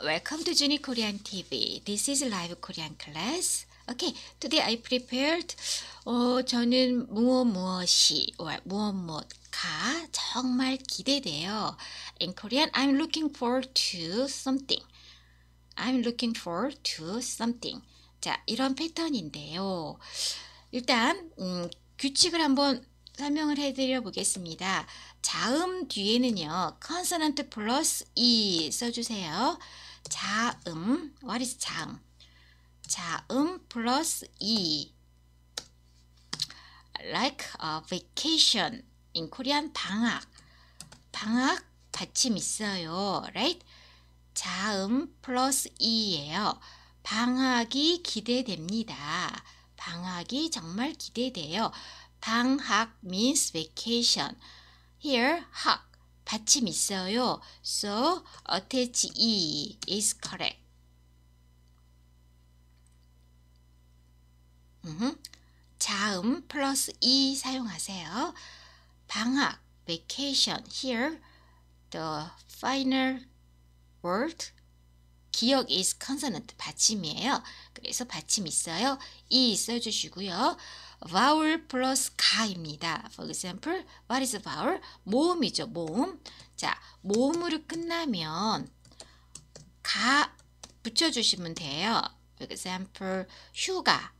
Welcome to Juni Korean TV. This is live Korean class. Okay, today I prepared. 어, 저는 무엇 무엇이, 무엇 무엇가 정말 기대돼요. In Korean, I'm looking forward to something. I'm looking forward to something. 자, 이런 패턴인데요. 일단 음, 규칙을 한번 설명을 해드려 보겠습니다. 자음 뒤에는요, consonant plus e 써주세요. 자음. What is 자음? 자음 plus e. Like a vacation. In Korean 방학. 방학 받침 있어요. Right? 자음 플러스 e예요. 방학이 기대됩니다. 방학이 정말 기대돼요. 방학 means vacation. Here, 학. 받침 있어요. So attach e is correct. 음, 자음 플러스 e 사용하세요. 방학 vacation here the final word 기억 is consonant 받침이에요. 그래서 받침 있어요. e 써주시고요. vowel plus 가입니다. For example, what is vowel? 모음이죠, 모음. 자, 모음으로 끝나면 가 붙여주시면 돼요. For example, 휴가,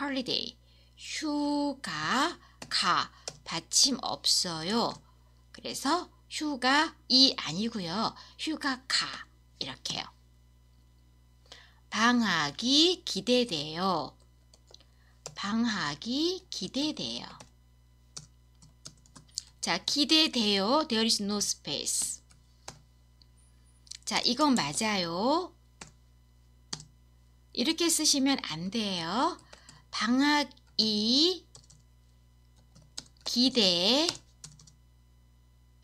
holiday, 휴가, 가, 받침 없어요. 그래서 휴가 이 아니고요. 휴가 가 이렇게요. 방학이 기대돼요. 방학이 기대돼요. 자, 기대돼요. There is no space. 자, 이건 맞아요. 이렇게 쓰시면 안 돼요. 방학이 기대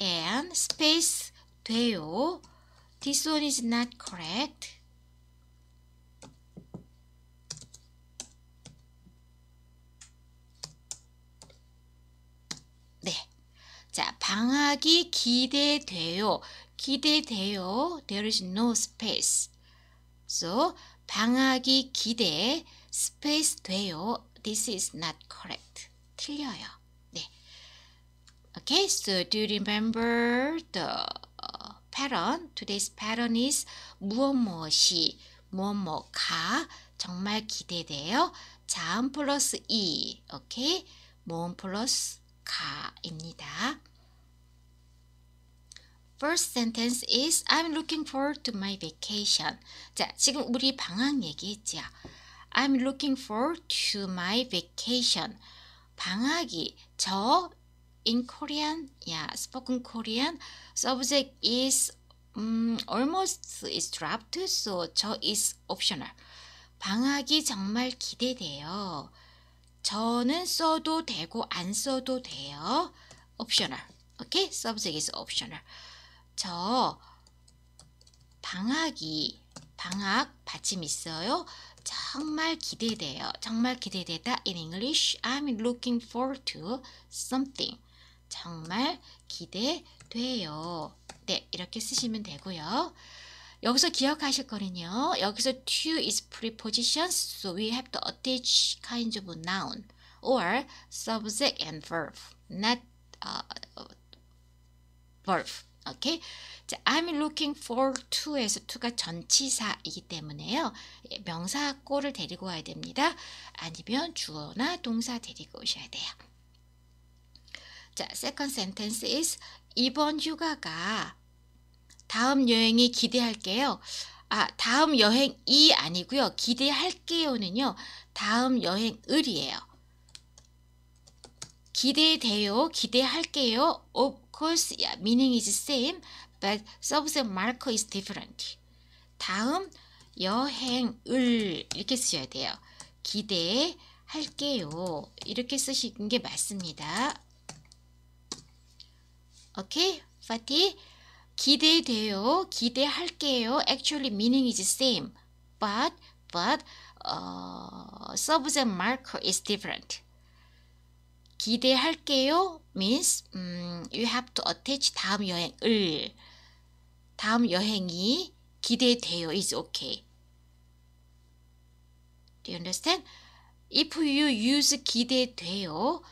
and space 돼요. This one is not correct. 방학이 기대돼요. 기대돼요. There is no space. So 방학이 기대 space 돼요. This is not correct. 틀려요. 네. Okay, so do you remember the pattern? Today's pattern is 무엇 무엇이 무엇 뭐가 정말 기대돼요. 자음 플러스 이, 오케이? 모음 플러스 가입니다. First sentence is I'm looking forward to my vacation. 자, 지금 우리 방학 얘기했죠. I'm looking forward to my vacation. 방학이 저 in Korean, yeah, spoken Korean, subject is um, almost is dropped, so 저 is optional. 방학이 정말 기대돼요. 저는 써도 되고 안 써도 돼요. optional. Okay, subject is optional. 저 방학이 방학 받침 있어요. 정말 기대돼요. 정말 기대되다. In English, I'm looking forward to something. 정말 기대돼요. 네, 이렇게 쓰시면 되고요. 여기서 기억하실 거는요. 여기서 to is prepositions, so we have to attach kinds of noun or subject and verb, not uh, verb. 오케이? 자, I'm looking for to에서 to가 전치사이기 때문에요. 예, 명사꼴을 데리고 와야 됩니다. 아니면 주어나 동사 데리고 오셔야 돼요. 자, second sentence is 이번 휴가가 다음 여행이 기대할게요. 아, 다음 여행이 아니고요. 기대할게요는요. 다음 여행을이에요. 기대돼요. 기대할게요. course yeah, meaning is same, but subject marker is different. 다음 여행을 이렇게 쓰셔야 돼요. 기대할게요. 이렇게 쓰시는 게 맞습니다. 오케이, 파티. 기대돼요. 기대할게요. Actually meaning is same, but but uh, subject marker is different. 기대할게요 means 음, you have to attach 다음 여행을 다음 여행이 기대돼요 is okay. Do you understand? If you use 기대돼요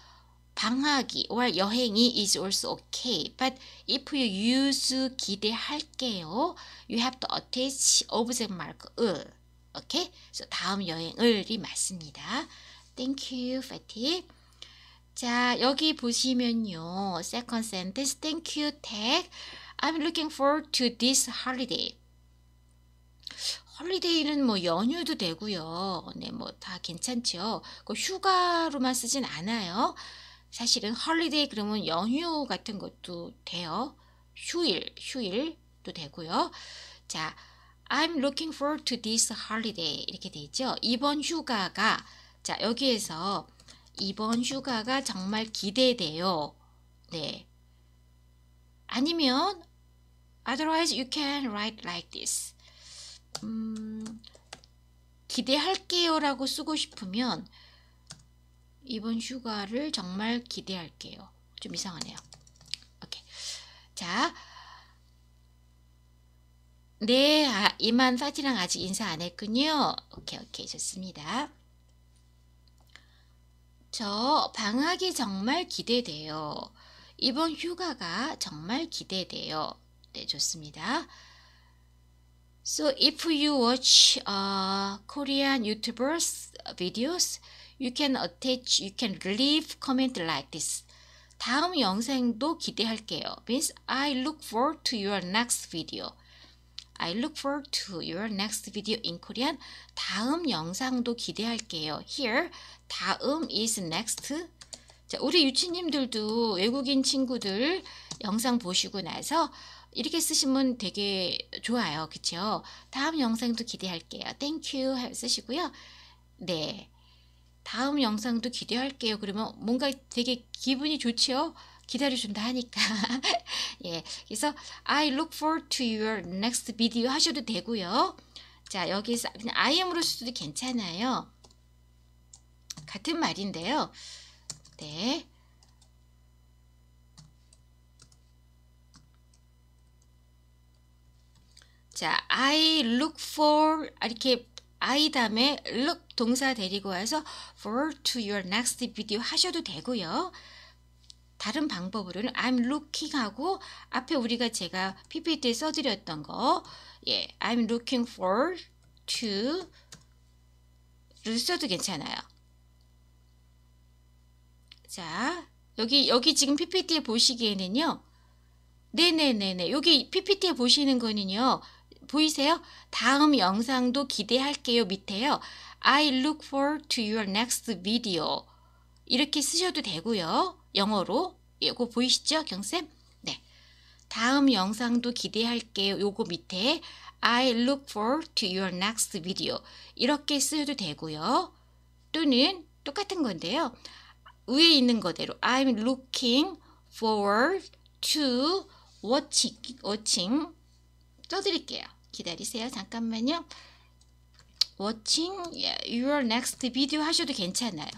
방학이 or 여행이 is also okay. But if you use 기대할게요 you have to attach object mark을 okay? so 다음 여행을이 맞습니다. Thank you, Fatih. 자, 여기 보시면요. Second sentence. Thank you, Tech. I'm looking forward to this holiday. 홀리데이는 뭐 연휴도 되고요. 네, 뭐 다 괜찮죠. 그 휴가로만 쓰진 않아요. 사실은 홀리데이 그러면 연휴 같은 것도 돼요. 휴일, 휴일도 되고요. 자, I'm looking forward to this holiday 이렇게 되죠. 이번 휴가가 자, 여기에서 이번 휴가가 정말 기대돼요. 네. 아니면 otherwise you can write like this. 음, 기대할게요라고 쓰고 싶으면 이번 휴가를 정말 기대할게요. 좀 이상하네요. 오케이. 자. 네, 아, 이만 파티랑 아직 인사 안 했군요. 오케이, 오케이. 좋습니다. 저 방학이 정말 기대돼요. 이번 휴가가 정말 기대돼요. 네, 좋습니다. So if you watch uh, Korean YouTubers videos, you can attach, you can leave comment like this. 다음 영상도 기대할게요. Means I look forward to your next video. I look forward to your next video in Korean. 다음 영상도 기대할게요. Here, 다음 is next. 자, 우리 유치님들도 외국인 친구들 영상 보시고 나서 이렇게 쓰시면 되게 좋아요. 그쵸? 다음 영상도 기대할게요. Thank you 쓰시고요. 네. 다음 영상도 기대할게요. 그러면 뭔가 되게 기분이 좋지요? 기다려준다 하니까 예 그래서 I look forward to your next video 하셔도 되고요 자 여기서 그냥 I am으로 쓰도 괜찮아요 같은 말인데요 네 자, I look for 이렇게 I 다음에 look 동사 데리고 와서 for to your next video 하셔도 되고요. 다른 방법으로는 I'm looking 하고 앞에 우리가 제가 PPT에 써드렸던 거 예, I'm looking for to 를 써도 괜찮아요. 자, 여기 여기 지금 PPT에 보시기에는요. 네네네네. 여기 PPT에 보시는 거는요. 보이세요? 다음 영상도 기대할게요 밑에요. I look forward to your next video. 이렇게 쓰셔도 되고요. 영어로. 이거 보이시죠? 경쌤? 네. 다음 영상도 기대할게요. 요거 밑에 I look forward to your next video. 이렇게 쓰셔도 되고요. 또는 똑같은 건데요. 위에 있는 거대로 I'm looking forward to watching, watching 써드릴게요. 기다리세요. 잠깐만요. watching your next video 하셔도 괜찮아요.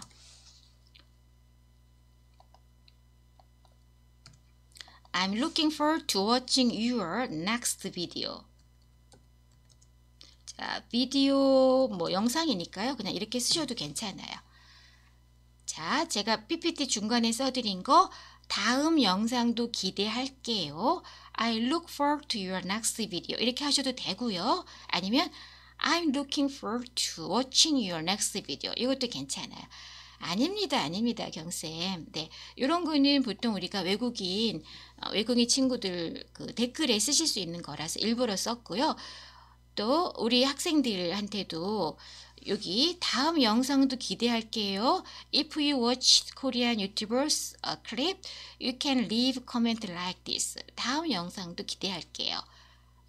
I'm looking forward to watching your next video. 자, 비디오 뭐 영상이니까요. 그냥 이렇게 쓰셔도 괜찮아요. 자, 제가 PPT 중간에 써드린 거 다음 영상도 기대할게요. I look forward to your next video. 이렇게 하셔도 되고요. 아니면 I'm looking forward to watching your next video. 이것도 괜찮아요. 아닙니다, 아닙니다, 경쌤. 네, 요런 거는 보통 우리가 외국인 어, 외국인 친구들 그 댓글에 쓰실 수 있는 거라서 일부러 썼고요. 또 우리 학생들한테도 여기 다음 영상도 기대할게요. If you watch Korean YouTubers clip, you can leave comment like this. 다음 영상도 기대할게요.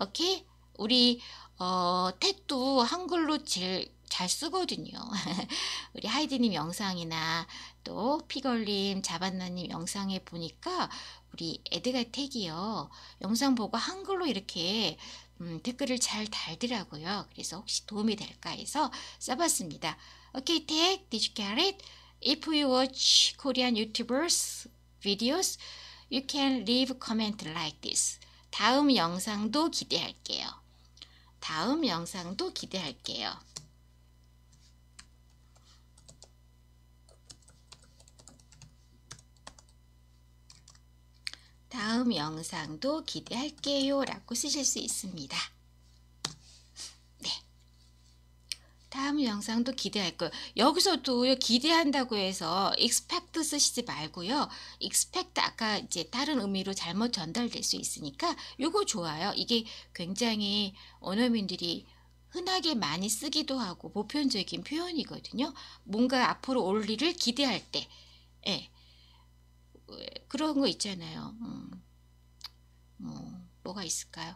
오케이? 우리 어, 탭도 한글로 제일 잘 쓰거든요. 우리 하이디님 영상이나 또 피걸님, 자반나님 영상에 보니까 우리 에드가 택이요. 영상 보고 한글로 이렇게 음, 댓글을 잘 달더라고요. 그래서 혹시 도움이 될까 해서 써봤습니다. Okay, Tech, did you get it? If you watch Korean YouTubers videos, you can leave comment like this. 다음 영상도 기대할게요. 다음 영상도 기대할게요. 다음 영상도 기대할게요 라고 쓰실 수 있습니다. 네. 다음 영상도 기대할 거예요. 여기서도 기대한다고 해서 expect 쓰시지 말고요. expect 아까 이제 다른 의미로 잘못 전달될 수 있으니까 요거 좋아요. 이게 굉장히 언어민들이 흔하게 많이 쓰기도 하고 보편적인 표현이거든요. 뭔가 앞으로 올 일을 기대할 때, 예. 그런 거 있잖아요. 음. 어, 뭐가 있을까요?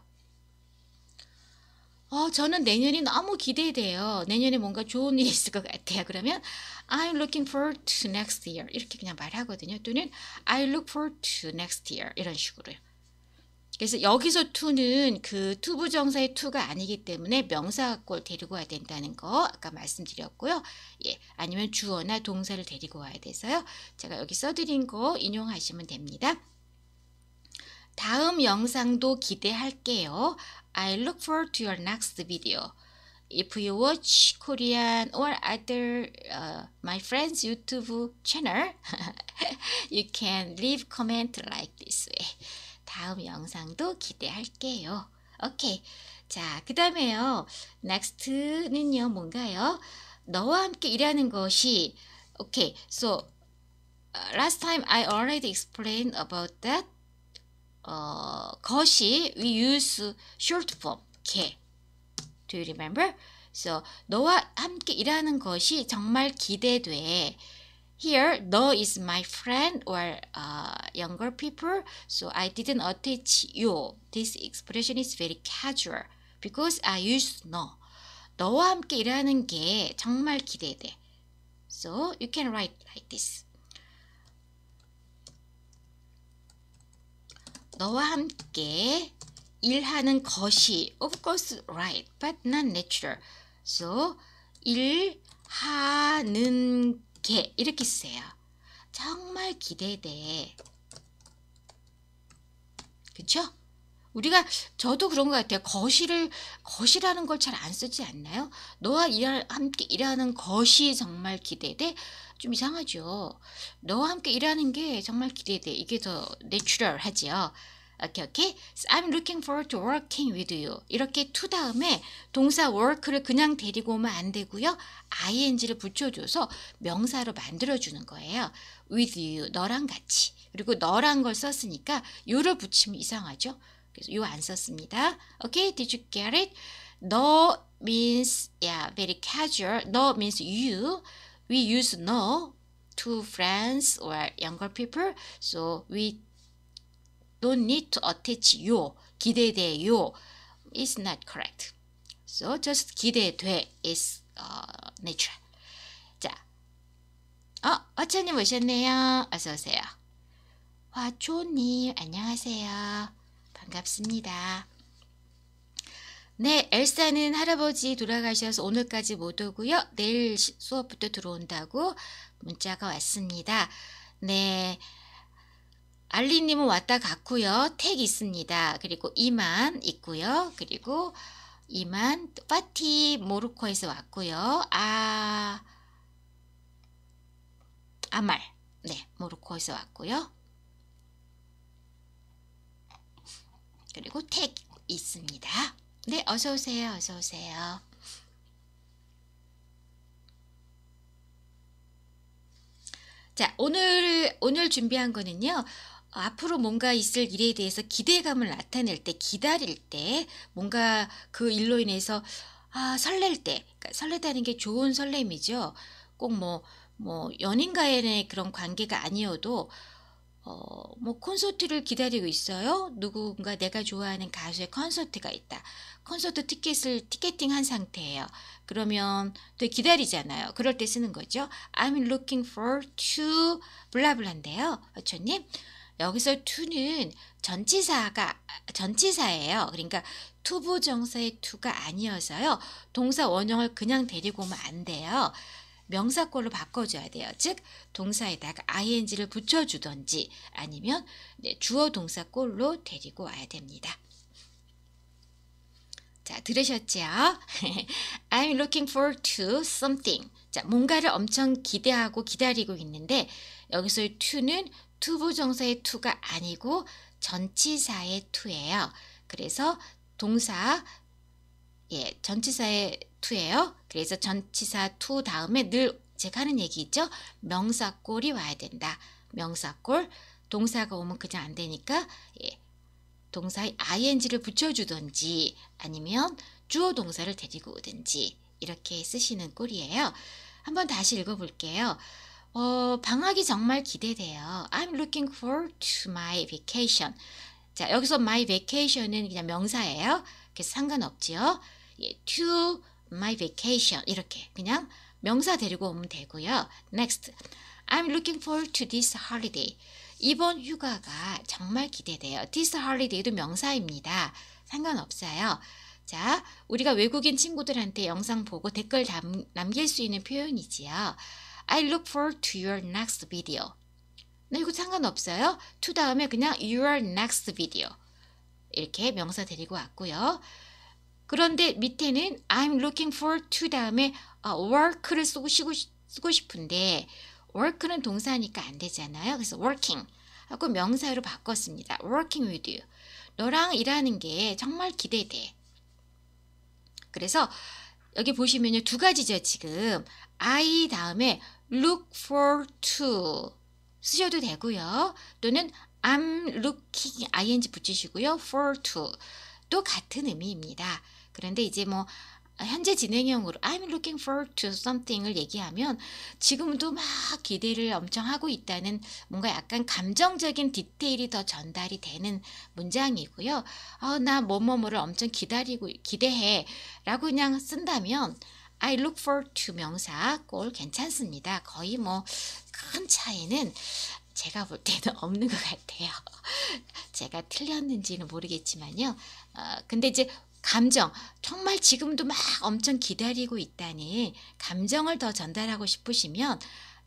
어, 저는 내년이 너무 기대돼요. 내년에 뭔가 좋은 일이 있을 것 같아요. 그러면 I'm looking forward to next year 이렇게 그냥 말하거든요. 또는 I look forward to next year 이런 식으로요. 그래서 여기서 to는 그 투부정사의 to가 아니기 때문에 명사꼴 데리고 와야 된다는 거 아까 말씀드렸고요. 예, 아니면 주어나 동사를 데리고 와야 돼서요. 제가 여기 써드린 거 인용하시면 됩니다. 다음 영상도 기대할게요. I look forward to your next video. If you watch Korean or other uh, my friends YouTube channel, you can leave comment like this way. 다음 영상도 기대할게요. 오케이. 자, 그 다음에요. next는요, 뭔가요? 너와 함께 일하는 것이, 오케이. Okay, so, uh, last time I already explained about that. 어, 것이 we use short form 개. Do you remember? So 너와 함께 일하는 것이 정말 기대돼. Here, 너 is my friend or uh, younger people, so I didn't attach you. This expression is very casual because I use 너. 너와 함께 일하는 게 정말 기대돼. So you can write like this. 너와 함께 일하는 것이 of course right but not natural. So 일하는 게 이렇게 쓰세요. 정말 기대돼. 그쵸? 우리가 저도 그런 것 같아요. 거실을 거실하는 걸 잘 안 쓰지 않나요? 너와 일 함께 일하는 것이 정말 기대돼. 좀 이상하죠. 너와 함께 일하는 게 정말 기대돼. 이게 더 내추럴하지요. 오케이 오케이. I'm looking forward to working with you. 이렇게 to 다음에 동사 work를 그냥 데리고 오면 안 되고요. ing를 붙여줘서 명사로 만들어주는 거예요. with you, 너랑 같이. 그리고 너란 걸 썼으니까 you를 붙이면 이상하죠. 그래서 you 안 썼습니다. 오케이, okay, did you get it? 너 means yeah, very casual. 너 means you. we use no to friends or younger people. So we don't need to attach y o u 기대돼요. It's not correct. So just 기대돼 is uh, natural. 자, 어, 화초님 오셨네요. 어서 오세요. 화초님 안녕하세요. 반갑습니다. 네, 엘사는 할아버지 돌아가셔서 오늘까지 못 오고요. 내일 수업부터 들어온다고 문자가 왔습니다. 네. 알리님은 왔다 갔고요. 택 있습니다. 그리고 이만 있고요. 그리고 이만 파티 모로코에서 왔고요. 아 아말 네 모로코에서 왔고요. 그리고 택 있습니다. 네, 어서 오세요. 어서 오세요. 자, 오늘 오늘 준비한 거는요. 앞으로 뭔가 있을 일에 대해서 기대감을 나타낼 때, 기다릴 때, 뭔가 그 일로 인해서 아, 설렐 때, 그러니까 설레다는 게 좋은 설렘이죠. 꼭 뭐, 뭐, 연인과의 그런 관계가 아니어도, 어, 뭐, 콘서트를 기다리고 있어요? 누군가 내가 좋아하는 가수의 콘서트가 있다. 콘서트 티켓을 티켓팅 한 상태예요. 그러면 되게 기다리잖아요. 그럴 때 쓰는 거죠. I'm looking for to 블라블라인데요. 어촌님 여기서 to는 전치사가 전치사예요. 그러니까 투부 정사의 to가 아니어서요. 동사 원형을 그냥 데리고 오면 안 돼요. 명사꼴로 바꿔줘야 돼요. 즉 동사에다가 ing를 붙여주던지 아니면 네, 주어 동사꼴로 데리고 와야 됩니다. 자, 들으셨죠? I'm looking forward to something. 자, 뭔가를 엄청 기대하고 기다리고 있는데 여기서의 to는 투부정사의 to가 아니고 전치사의 to예요. 그래서 동사 예, 전치사의 to예요. 그래서 전치사 to 다음에 늘 제가 하는 얘기 있죠? 명사꼴이 와야 된다. 명사꼴 동사가 오면 그냥 안 되니까 예, 동사에 ing를 붙여주든지 아니면 주어 동사를 데리고 오든지 이렇게 쓰시는 꼴이에요. 한번 다시 읽어볼게요. 어, 방학이 정말 기대돼요. I'm looking forward to my vacation. 자, 여기서 my vacation은 그냥 명사예요. 그래서 상관없지요. 예, to my vacation 이렇게 그냥 명사 데리고 오면 되고요. Next, I'm looking forward to this holiday. 이번 휴가가 정말 기대돼요. This holiday도 명사입니다. 상관없어요. 자, 우리가 외국인 친구들한테 영상 보고 댓글 남, 남길 수 있는 표현이지요. I look forward to your next video. 나 네, 이거 상관없어요. to 다음에 그냥 your next video. 이렇게 명사 데리고 왔고요. 그런데 밑에는 I'm looking forward to 다음에 아, work를 쓰고, 쓰고 싶은데 work는 동사니까 안 되잖아요. 그래서 working 하고 명사로 바꿨습니다. working with you. 너랑 일하는 게 정말 기대돼. 그래서 여기 보시면요. 두 가지죠, 지금. I 다음에 look for to 쓰셔도 되고요. 또는 I'm looking ing 붙이시고요. for to 또 같은 의미입니다. 그런데 이제 뭐 아, 현재 진행형으로 I'm looking forward to something을 얘기하면 지금도 막 기대를 엄청 하고 있다는 뭔가 약간 감정적인 디테일이 더 전달이 되는 문장이고요. 어, 나 뭐뭐뭐를 엄청 기다리고 기대해 라고 그냥 쓴다면 I look forward to 명사 꼴 괜찮습니다. 거의 뭐 큰 차이는 제가 볼 때는 없는 것 같아요. 제가 틀렸는지는 모르겠지만요. 어, 근데 이제 감정 정말 지금도 막 엄청 기다리고 있다니 감정을 더 전달하고 싶으시면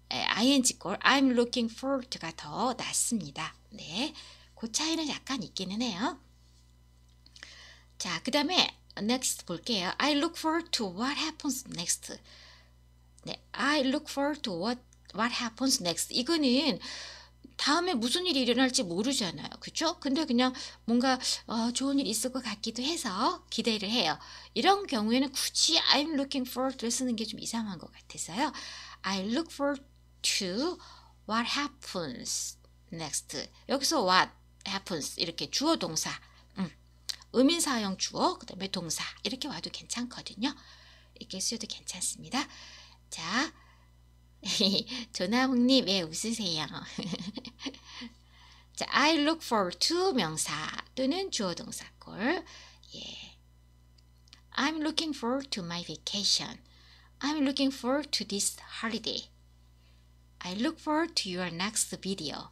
ing 꼴 I'm looking forward to가 더 낫습니다. 네, 그 차이는 약간 있기는 해요. 자, 그 다음에 next 볼게요. I look forward to what happens next. 네, I look forward to what what happens next. 이거는 다음에 무슨 일이 일어날지 모르잖아요. 그쵸 근데 그냥 뭔가 어, 좋은 일 있을 것 같기도 해서 기대를 해요. 이런 경우에는 굳이 I'm looking forward를 t 쓰는 게 좀 이상한 것 같아서요. I look forward to what happens next. 여기서 what happens 이렇게 주어 동사, 음, 인사형 주어, 그 다음에 동사 이렇게 와도 괜찮거든요. 이렇게 쓰여도 괜찮습니다. 자, 조나홍님 왜 예, 웃으세요? 자, I look forward to 명사 또는 주어 동사꼴. 예. I'm looking forward to my vacation. I'm looking forward to this holiday. I look forward to your next video.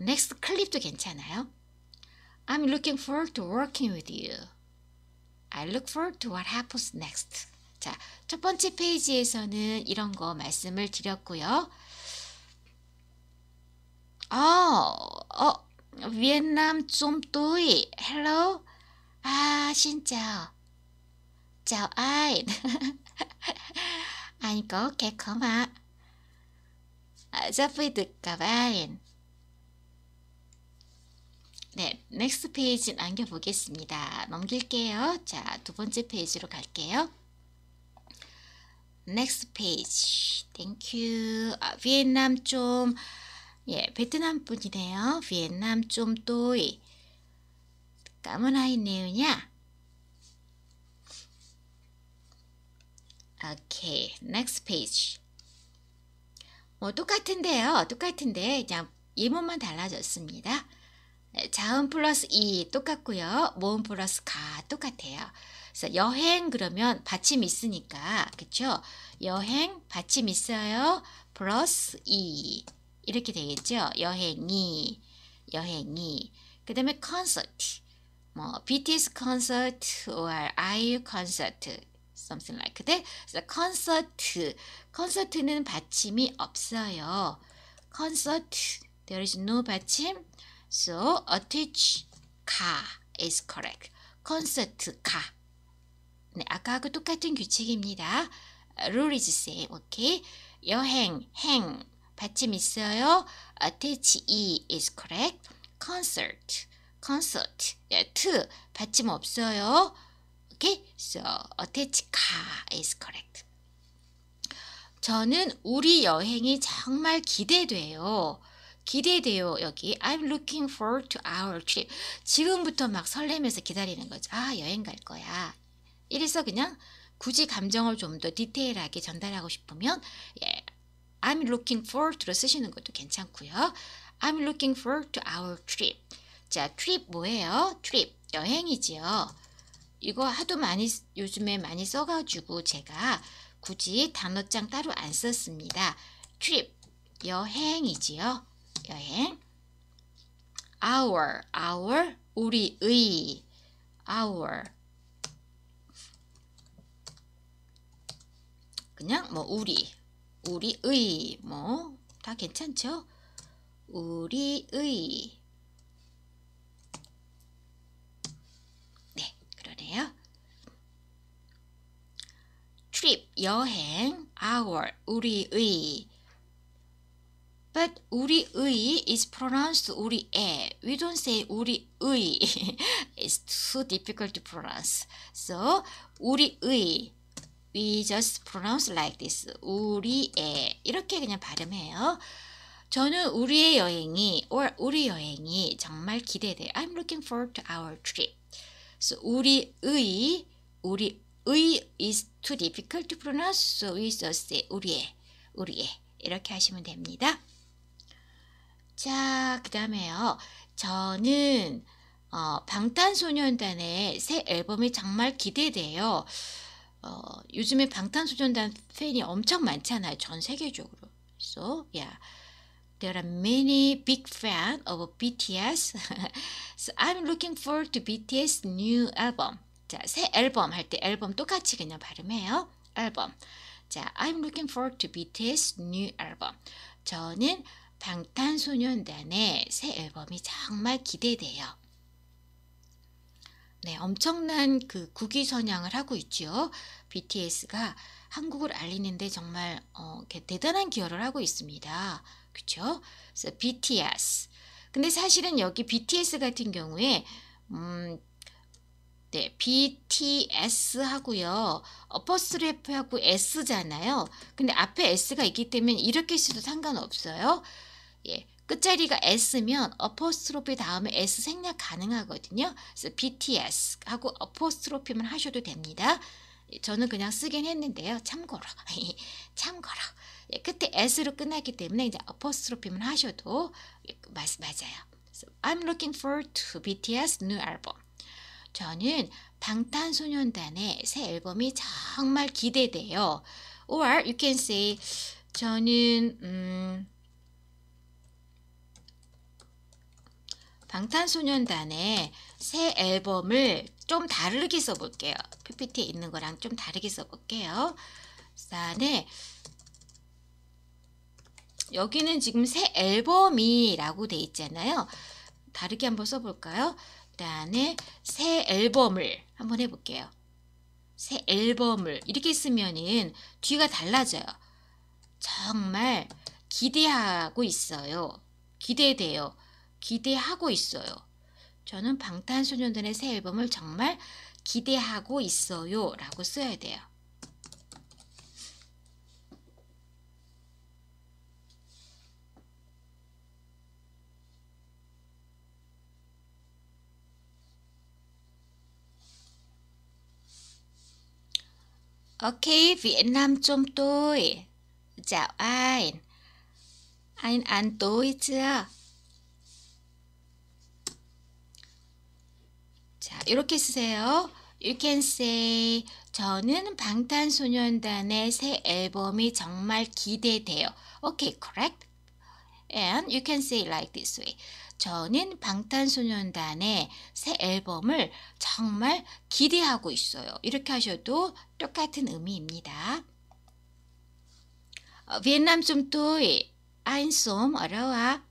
next 클립도 괜찮아요. I'm looking forward to working with you. I look forward to what happens next. 자, 첫 번째 페이지에서는 이런 거 말씀을 드렸고요. 어, 어, Vietnam zum tôi. Hello. À, xin chào. Chào ai? Anh có kẹt không ạ? À, rất vui được gặp anh. 네, 넥스트 페이지 남겨보겠습니다. 넘길게요. 자, 두 번째 페이지로 갈게요. 넥스트 페이지. 땡큐. 아, 비엔남 좀 예, 베트남 분이네요. 베트남 좀 또이. 까문하이 네우냐? 오케이, next page. 뭐 똑같은데요. 똑같은데 그냥 예문만 달라졌습니다. 네, 자음 플러스 이 똑같고요. 모음 플러스 가 똑같아요. 그래서 여행 그러면 받침 있으니까 그쵸? 여행 받침 있어요. 플러스 이. 이렇게 되겠죠. 여행이, 여행이. 그 다음에 콘서트. 뭐 BTS 콘서트 or IU 콘서트 something like that. 그래 콘서트. 콘서트는 받침이 없어요. 콘서트. There is no 받침. So attach 가 is correct. 콘서트 가. 네, 아까하고 똑같은 규칙입니다. 룰 is same. 오케이. 여행, 행. 받침 있어요. attach e is correct. concert, concert. 예, to 받침 없어요. Okay, so attach car is correct. 저는 우리 여행이 정말 기대돼요. 기대돼요. 여기 I'm looking forward to our trip. 지금부터 막 설레면서 기다리는 거죠. 아 여행 갈 거야. 이래서 그냥 굳이 감정을 좀 더 디테일하게 전달하고 싶으면 예, I'm looking for t o 쓰시는 것도 괜찮고요. I'm looking for to our trip. 자, trip 뭐예요? trip 여행이지요. 이거 하도 많이 요즘에 많이 써가지고 제가 굳이 단어장 따로 안 썼습니다. trip 여행이지요. 여행. our our 우리의 our 그냥 뭐 우리 우리의 뭐 다 괜찮죠? 우리의 네 그러네요. trip 여행 our 우리의 But 우리의 is pronounced 우리의. We don't say 우리의. It's too difficult to pronounce. So 우리의 We just pronounce like this. 우리의 이렇게 그냥 발음해요. 저는 우리의 여행이 or 우리 여행이 정말 기대돼요. I'm looking forward to our trip. So 우리의 우리의 is too difficult to pronounce. So we just say 우리의 우리의 이렇게 하시면 됩니다. 자, 그다음에요. 저는 어, 방탄소년단의 새 앨범이 정말 기대돼요. 어, 요즘에 방탄소년단 팬이 엄청 많잖아요. 전 세계적으로. So, yeah. There are many big fan of BTS. so I'm looking forward to BTS new album. 자, 새 앨범 할 때 앨범 똑같이 그냥 발음해요. 앨범. 자, I'm looking forward to BTS new album. 저는 방탄소년단의 새 앨범이 정말 기대돼요. 네, 엄청난 그 국위 선양을 하고 있지요. BTS가 한국을 알리는데 정말 어, 대단한 기여를 하고 있습니다. 그렇죠? 그래서 BTS. 근데 사실은 여기 BTS 같은 경우에 음, 네, BTS 하고요. 어퍼스트하고 S잖아요. 근데 앞에 S가 있기 때문에 이렇게 써도 상관없어요. 예, 끝자리가 S면 어포스트로피 다음에 S 생략 가능하거든요. 그래서 BTS 하고 어퍼스트로피만 하셔도 됩니다. 예, 저는 그냥 쓰긴 했는데요. 참고로. 참고로. 끝에 예, S로 끝나기 때문에 이제 어퍼스트로피만 하셔도 예, 맞, 맞아요. I'm looking forward to BTS new album. 저는 방탄소년단의 새 앨범이 정말 기대돼요. Or you can say 저는 음 방탄소년단의 새 앨범을 좀 다르게 써볼게요. PPT에 있는 거랑 좀 다르게 써볼게요. 산에 네. 여기는 지금 새 앨범이라고 돼 있잖아요. 다르게 한번 써볼까요? 일단에 새 앨범을 한번 해볼게요. 새 앨범을 이렇게 쓰면은 뒤가 달라져요. 정말 기대하고 있어요. 기대돼요. 기대하고 있어요. 저는 방탄소년단의 새 앨범을 정말 기대하고 있어요. 라고 써야 돼요. Ok, Việt Nam trong tôi. Chào anh. Anh ăn tối chưa? 자, 이렇게 쓰세요. You can say 저는 방탄소년단의 새 앨범이 정말 기대돼요. Okay, correct? And you can say like this way. 저는 방탄소년단의 새 앨범을 정말 기대하고 있어요. 이렇게 하셔도 똑같은 의미입니다. Vietnam chúng tôi, anh sống ở đâu ạ? À?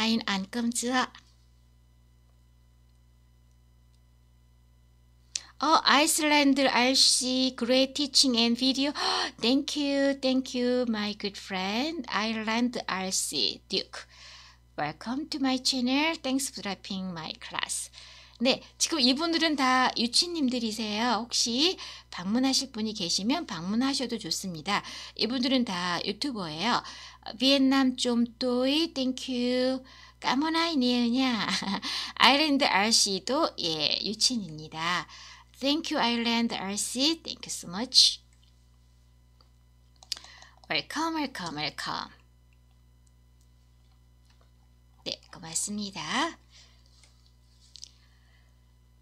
Anh ăn cơm chưa? 어, 아이슬란드 RC great teaching and video. thank you, thank you, my good friend. Ireland RC Duke. Welcome to my channel. Thanks for dropping my class. 네, 지금 이분들은 다 유치님들이세요. 혹시 방문하실 분이 계시면 방문하셔도 좋습니다. 이분들은 다 유튜버예요. Việt Nam chúng tôi thank you 까만 아이니은 아일랜드 RC도 예 유친입니다. Thank you 아일랜드 RC thank you so much. Welcome welcome welcome. 네 고맙습니다.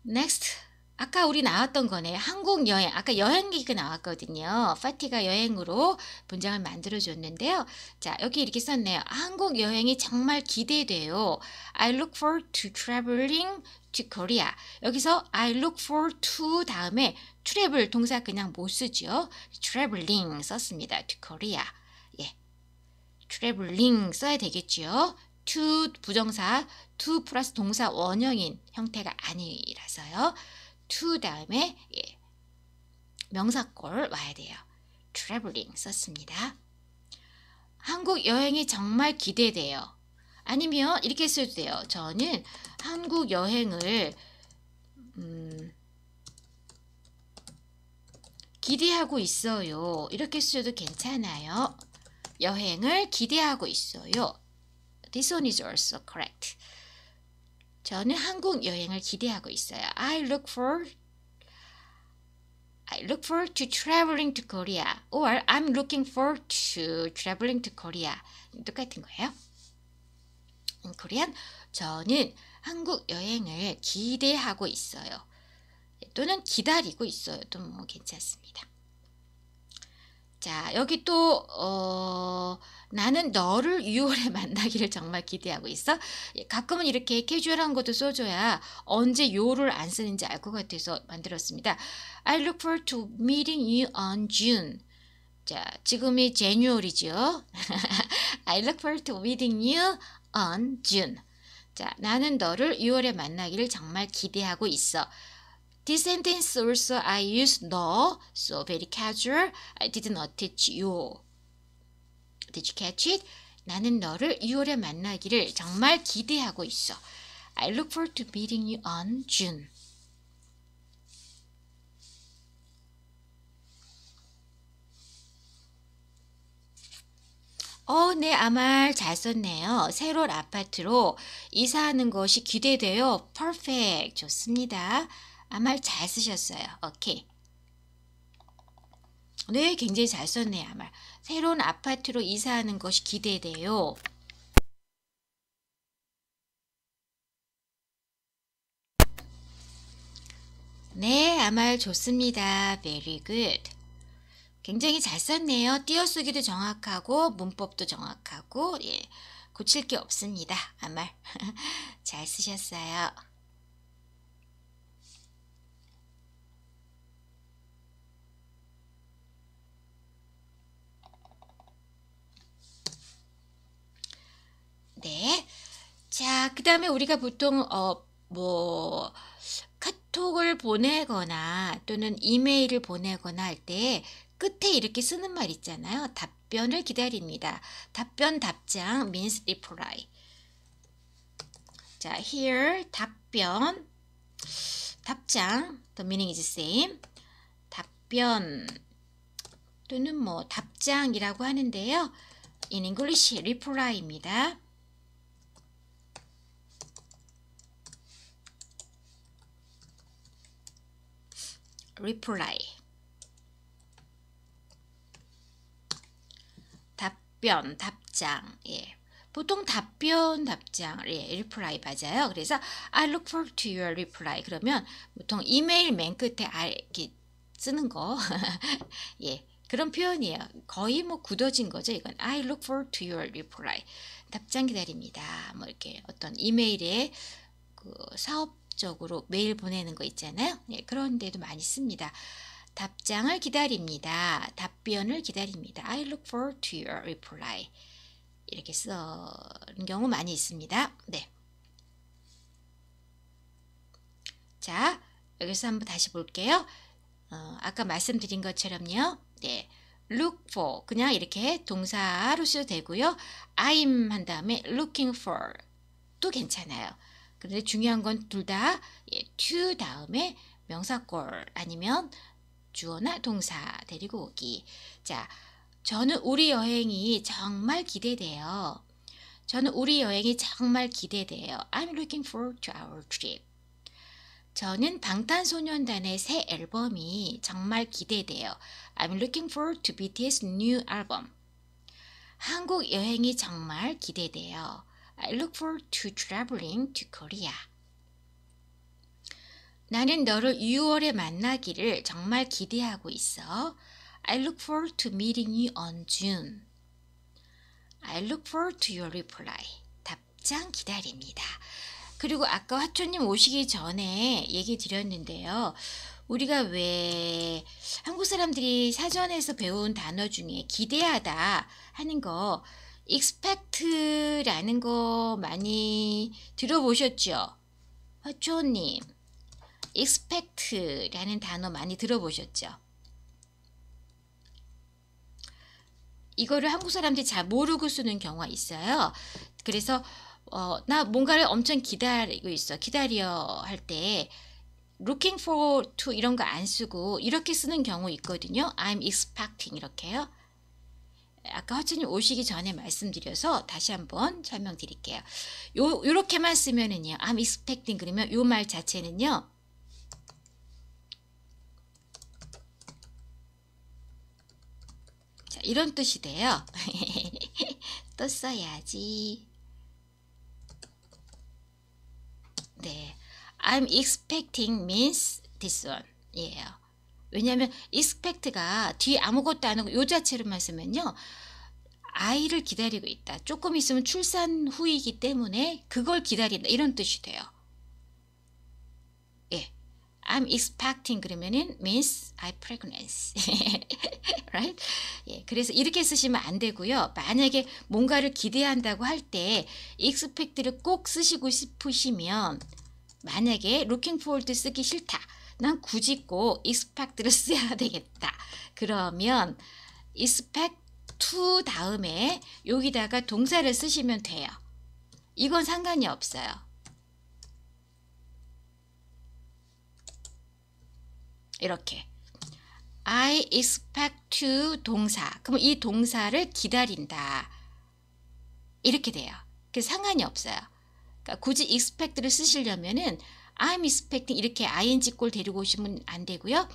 Next 아까 우리 나왔던 거네. 한국 여행. 아까 여행 기가 나왔거든요. 파티가 여행으로 문장을 만들어줬는데요. 자, 여기 이렇게 썼네요. 한국 여행이 정말 기대돼요. I look forward to traveling to Korea. 여기서 I look forward to 다음에 travel 동사 그냥 못 쓰죠. traveling 썼습니다. to Korea. 예. traveling 써야 되겠죠요 to 부정사 to 플러스 동사 원형인 형태가 아니라서요. to 다음에 예, 명사골 와야 돼요. traveling 썼습니다. 한국 여행이 정말 기대돼요. 아니면 이렇게 써도 돼요. 저는 한국 여행을 음, 기대하고 있어요. 이렇게 써도 괜찮아요. 여행을 기대하고 있어요. This one is also correct. 저는 한국 여행을 기대하고 있어요. I look for I look forward to traveling to Korea or I'm looking forward to traveling to Korea 똑같은 거예요. 코리안 저는 한국 여행을 기대하고 있어요. 또는 기다리고 있어요. 또뭐 괜찮습니다. 자, 여기 또, 어, 나는 너를 6월에 만나기를 정말 기대하고 있어. 예, 가끔은 이렇게 캐주얼한 것도 써줘야 언제 요를 안 쓰는지 알 것 같아서 만들었습니다. I look forward to meeting you on June. 자, 지금이 제뉴얼이죠. I look forward to meeting you on June. 자, 나는 너를 6월에 만나기를 정말 기대하고 있어. This sentence also I used 너, so very casual. I did not teach you. Did you catch it? 나는 너를 6월에 만나기를 정말 기대하고 있어. I look forward to meeting you on June. 어, 네, 아말 잘 썼네요. 새로운 아파트로 이사하는 것이 기대돼요. Perfect. 좋습니다. 아, 말잘 쓰셨어요. 오케이. 네, 굉장히 잘 썼네요. 아말. 새로운 아파트로 이사하는 것이 기대돼요. 네, 아말 좋습니다. Very good. 굉장히 잘 썼네요. 띄어쓰기도 정확하고 문법도 정확하고 예, 고칠 게 없습니다. 아말 잘 쓰셨어요. 네. 자, 그 다음에 우리가 보통, 어, 뭐, 카톡을 보내거나 또는 이메일을 보내거나 할 때 끝에 이렇게 쓰는 말 있잖아요. 답변을 기다립니다. 답변, 답장 means reply. 자, here 답변, 답장, the meaning is same. 답변 또는 뭐 답장이라고 하는데요. in English reply입니다. reply 답변, 답장 예. 보통 답변, 답장, 예, reply 맞아요. 그래서 I look forward to your reply 그러면 보통 이메일 맨 끝에 아, 이렇게 쓰는 거 예, 그런 표현이에요. 거의 뭐 굳어진 거죠. 이건 I look forward to your reply 답장 기다립니다. 뭐 이렇게 어떤 이메일에 그 사업 형식적으로 메일 보내는 거 있잖아요. 예, 그런 데도 많이 씁니다. 답장을 기다립니다. 답변을 기다립니다. I look forward to your reply. 이렇게 쓰는 경우 많이 있습니다. 네. 자, 여기서 한번 다시 볼게요. 어, 아까 말씀드린 것처럼요. 네. look for 그냥 이렇게 동사로 써도 되고요. I'm 한 다음에 looking for 또 괜찮아요. 그런데 중요한 건 둘다 예, to 다음에 명사골 아니면 주어나 동사 데리고 오기. 자, 저는 우리 여행이 정말 기대돼요. 저는 우리 여행이 정말 기대돼요. I'm looking forward to our trip. 저는 방탄소년단의 새 앨범이 정말 기대돼요. I'm looking forward to BTS new album. 한국 여행이 정말 기대돼요. I look forward to traveling to Korea. 나는 너를 6월에 만나기를 정말 기대하고 있어. I look forward to meeting you on June. I look forward to your reply. 답장 기다립니다. 그리고 아까 화초님 오시기 전에 얘기 드렸는데요. 우리가 왜 한국 사람들이 사전에서 배운 단어 중에 기대하다 하는 거 expect라는 거 많이 들어보셨죠? 화초님, 아, expect라는 단어 많이 들어보셨죠? 이거를 한국 사람들이 잘 모르고 쓰는 경우가 있어요. 그래서 어, 나 뭔가를 엄청 기다리고 있어. 기다려 할 때 looking for to 이런 거 안 쓰고 이렇게 쓰는 경우 있거든요. I'm expecting 이렇게요. 아까 화천님 오시기 전에 말씀드려서 다시 한번 설명드릴게요. 요 요렇게만 쓰면은요. I'm expecting 그러면 요 말 자체는요. 자, 이런 뜻이 돼요. 또 써야지. 네. I'm expecting means this one. 이요 왜냐하면 익스펙트가 뒤에 아무것도 안 하고 요 자체로만 쓰면요. 아이를 기다리고 있다. 조금 있으면 출산 후이기 때문에 그걸 기다린다. 이런 뜻이 돼요. 예. I'm expecting 그러면은 means I pregnant. right? 예. 그래서 이렇게 쓰시면 안 되고요. 만약에 뭔가를 기대한다고 할 때 expect를 꼭 쓰시고 싶으시면 만약에 looking forward 쓰기 싫다. 난 굳이 꼭 expect를 써야 되겠다. 그러면 expect to 다음에 여기다가 동사를 쓰시면 돼요. 이건 상관이 없어요. 이렇게 I expect to 동사 그럼 이 동사를 기다린다 이렇게 돼요. 그 상관이 없어요. 그러니까 굳이 expect를 쓰시려면은 I'm expecting 이렇게 ing 꼴 데리고 오시면 안 되고요.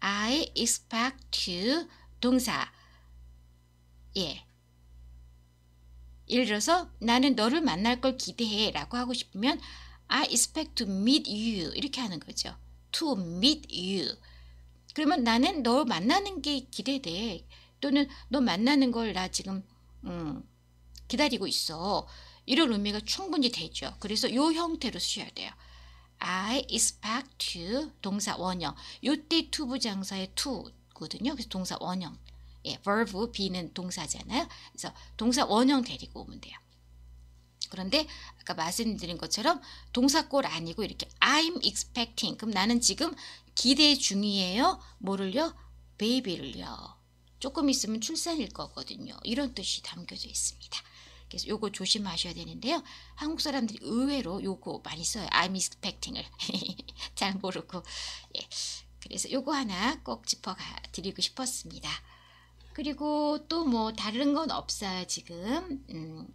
I expect to 동사 예 예를 들어서 나는 너를 만날 걸 기대해 라고 하고 싶으면 I expect to meet you 이렇게 하는 거죠. to meet you 그러면 나는 너 만나는 게 기대돼 또는 너 만나는 걸 나 지금 음, 기다리고 있어 이런 의미가 충분히 되죠. 그래서 요 형태로 쓰셔야 돼요. I expect to 동사 원형. 요때 to 부장사의 to거든요. 그래서 동사 원형. 예, verb be는 동사잖아요. 그래서 동사 원형 데리고 오면 돼요. 그런데 아까 말씀드린 것처럼 동사꼴 아니고 이렇게 I'm expecting. 그럼 나는 지금 기대 중이에요. 뭐를요? baby를요. 조금 있으면 출산일 거거든요. 이런 뜻이 담겨져 있습니다. 그래서 요거 조심하셔야 되는데요. 한국 사람들이 의외로 요거 많이 써요. I'm expecting을 잘 모르고 예. 그래서 요거 하나 꼭 짚어 드리고 싶었습니다. 그리고 또 뭐 다른 건 없어요 지금. 음,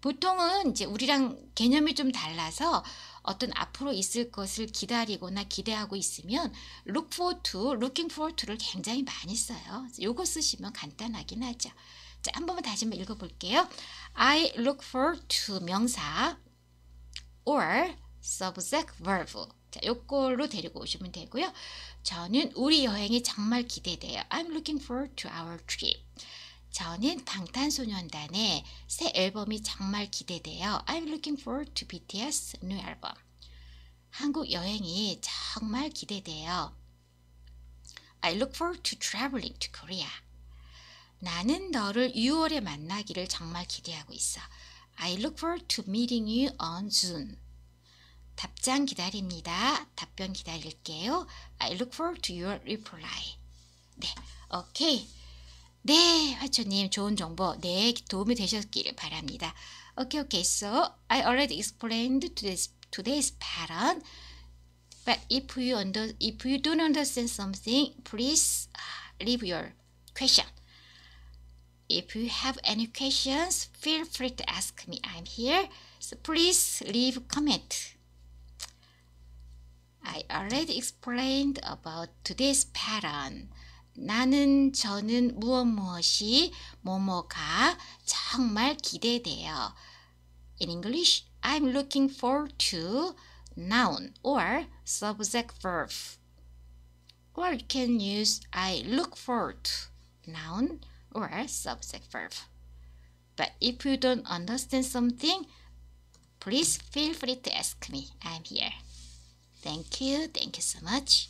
보통은 이제 우리랑 개념이 좀 달라서 어떤 앞으로 있을 것을 기다리거나 기대하고 있으면 look f o r to, looking f o r to를 굉장히 많이 써요. 요거 쓰시면 간단하긴 하죠. 자, 한 번만 다시 한번 읽어볼게요. I look for to 명사 or subject verb. 자, 요걸로 데리고 오시면 되고요. 저는 우리 여행이 정말 기대돼요. I'm looking forward to our trip. 저는 방탄소년단의 새 앨범이 정말 기대돼요. I'm looking forward to BTS new album. 한국 여행이 정말 기대돼요. I look forward to traveling to Korea. 나는 너를 6월에 만나기를 정말 기대하고 있어. I look forward to meeting you on June. 답장 기다립니다. 답변 기다릴게요. I look forward to your reply. 네, 오케이. 네, 화초님 좋은 정보 네 도움이 되셨기를 바랍니다. 오케이, 오케이. So I already explained today's, today's pattern. But if you, under, if you don't understand something, please leave your question. If you have any questions, feel free to ask me. I'm here. So please leave comment. I already explained about today's pattern. 나는 저는 무엇 무엇이 뭐뭐가 정말 기대돼요. In English, I'm looking forward to noun or subject verb. Or you can use I look forward to noun or subject verb. But if you don't understand something, please feel free to ask me. I'm here. Thank you. Thank you so much.